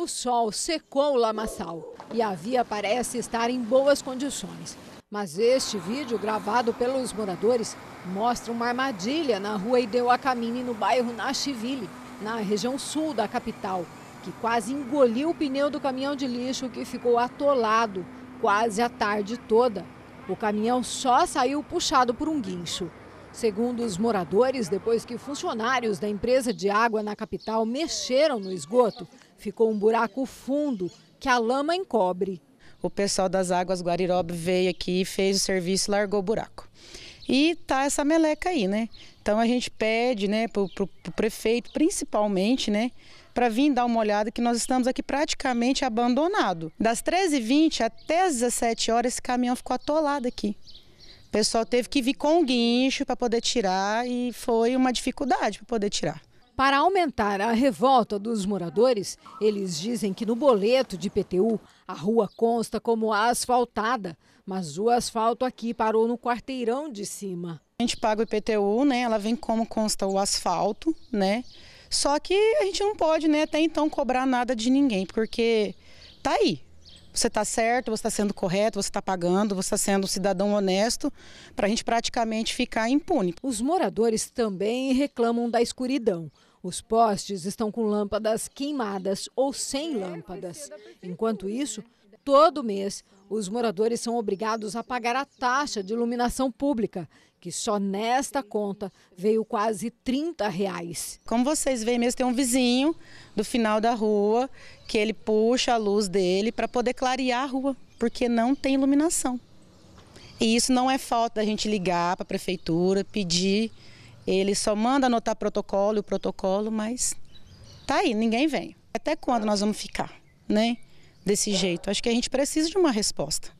O sol secou o lamaçal e a via parece estar em boas condições. Mas este vídeo, gravado pelos moradores, mostra uma armadilha na rua Ideu no bairro Nashville, na região sul da capital, que quase engoliu o pneu do caminhão de lixo que ficou atolado quase a tarde toda. O caminhão só saiu puxado por um guincho. Segundo os moradores, depois que funcionários da empresa de água na capital mexeram no esgoto, ficou um buraco fundo que a lama encobre. O pessoal das águas Guarirobe veio aqui, fez o serviço e largou o buraco. E tá essa meleca aí, né? Então a gente pede, né, pro, pro, pro prefeito principalmente, né, para vir dar uma olhada que nós estamos aqui praticamente abandonado. Das 13h20 até as 17 horas esse caminhão ficou atolado aqui. O pessoal teve que vir com o guincho para poder tirar e foi uma dificuldade para poder tirar. Para aumentar a revolta dos moradores, eles dizem que no boleto de PTU a rua consta como asfaltada, mas o asfalto aqui parou no quarteirão de cima. A gente paga o IPTU, né? Ela vem como consta o asfalto, né? Só que a gente não pode, né, até então cobrar nada de ninguém, porque tá aí. Você está certo, você está sendo correto, você está pagando, você está sendo um cidadão honesto, para a gente praticamente ficar impune. Os moradores também reclamam da escuridão. Os postes estão com lâmpadas queimadas ou sem lâmpadas. Enquanto isso, todo mês, os moradores são obrigados a pagar a taxa de iluminação pública, que só nesta conta veio quase 30 reais. Como vocês veem mesmo, tem um vizinho do final da rua que ele puxa a luz dele para poder clarear a rua, porque não tem iluminação. E isso não é falta da gente ligar para a prefeitura, pedir ele só manda anotar protocolo, o protocolo, mas tá aí, ninguém vem. Até quando nós vamos ficar, né? Desse jeito. Acho que a gente precisa de uma resposta.